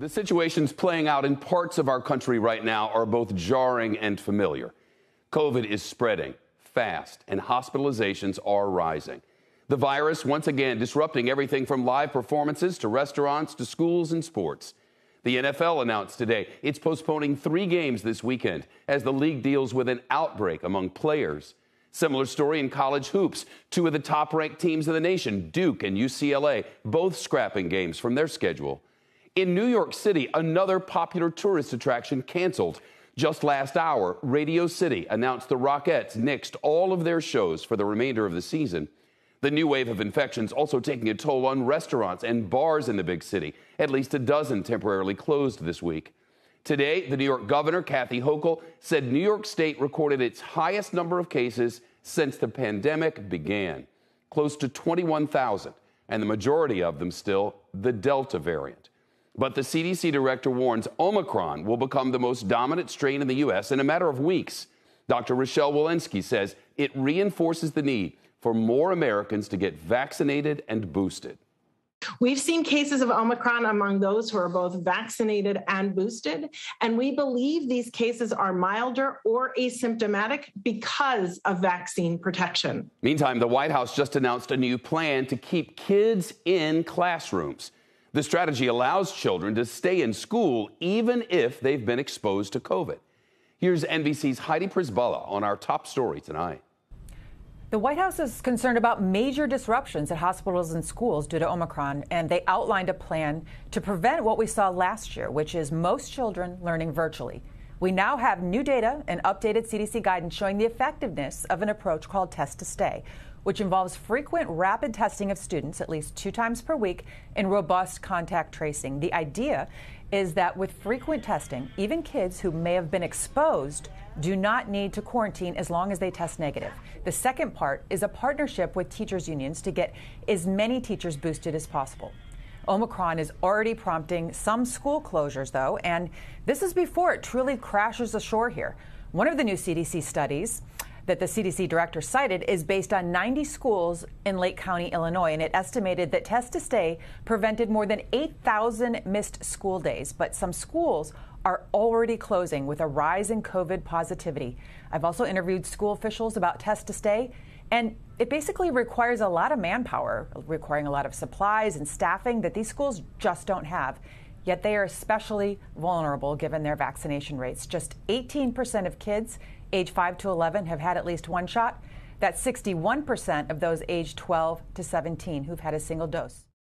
The situations playing out in parts of our country right now are both jarring and familiar. COVID is spreading fast, and hospitalizations are rising. The virus, once again, disrupting everything from live performances to restaurants to schools and sports. The NFL announced today it's postponing three games this weekend as the league deals with an outbreak among players. Similar story in college hoops. Two of the top ranked teams in the nation, Duke and UCLA, both scrapping games from their schedule. In New York City, another popular tourist attraction canceled. Just last hour, Radio City announced the Rockettes nixed all of their shows for the remainder of the season. The new wave of infections also taking a toll on restaurants and bars in the big city. At least a dozen temporarily closed this week. Today, the New York governor, Kathy Hochul, said New York State recorded its highest number of cases since the pandemic began, close to 21,000, and the majority of them still the Delta variant. But the CDC director warns Omicron will become the most dominant strain in the U.S. in a matter of weeks. Dr. Rochelle Walensky says it reinforces the need for more Americans to get vaccinated and boosted. We've seen cases of Omicron among those who are both vaccinated and boosted. And we believe these cases are milder or asymptomatic because of vaccine protection. Meantime, the White House just announced a new plan to keep kids in classrooms. The strategy allows children to stay in school even if they've been exposed to COVID. Here's NBC's Heidi Prisbala on our top story tonight. The White House is concerned about major disruptions at hospitals and schools due to Omicron, and they outlined a plan to prevent what we saw last year, which is most children learning virtually. We now have new data and updated CDC guidance showing the effectiveness of an approach called Test to Stay, which involves frequent rapid testing of students at least two times per week and robust contact tracing. The idea is that with frequent testing, even kids who may have been exposed do not need to quarantine as long as they test negative. The second part is a partnership with teachers' unions to get as many teachers boosted as possible. Omicron is already prompting some school closures, though, and this is before it truly crashes ashore here. One of the new CDC studies that the CDC director cited is based on 90 schools in Lake County, Illinois, and it estimated that Test to Stay prevented more than 8,000 missed school days. But some schools are already closing with a rise in COVID positivity. I've also interviewed school officials about Test to Stay, and it basically requires a lot of manpower, requiring a lot of supplies and staffing that these schools just don't have. Yet they are especially vulnerable given their vaccination rates. Just 18% of kids age 5 to 11 have had at least one shot. That's 61% of those aged 12 to 17 who've had a single dose.